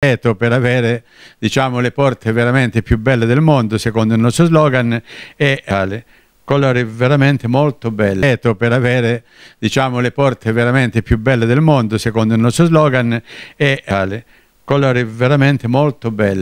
per avere diciamo, le porte veramente più belle del mondo secondo il nostro slogan e alle colori veramente molto belle per avere diciamo, le porte veramente più belle del mondo secondo il nostro slogan e alle colori veramente molto belle